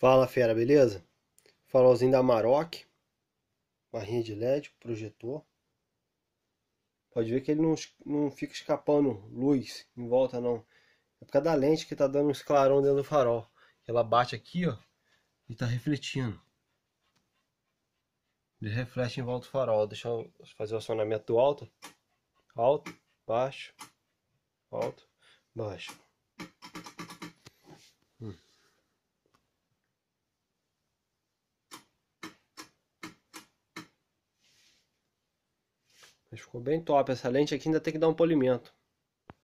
Fala fera, beleza? Farolzinho da Maroc, barrinha de LED, projetor. Pode ver que ele não, não fica escapando luz em volta não. É por causa da lente que tá dando uns esclarão dentro do farol. Ela bate aqui, ó, e tá refletindo. Ele reflete em volta do farol. Deixa eu fazer o acionamento do alto. Alto, baixo, alto, baixo. Hum. Mas ficou bem top. Essa lente aqui ainda tem que dar um polimento.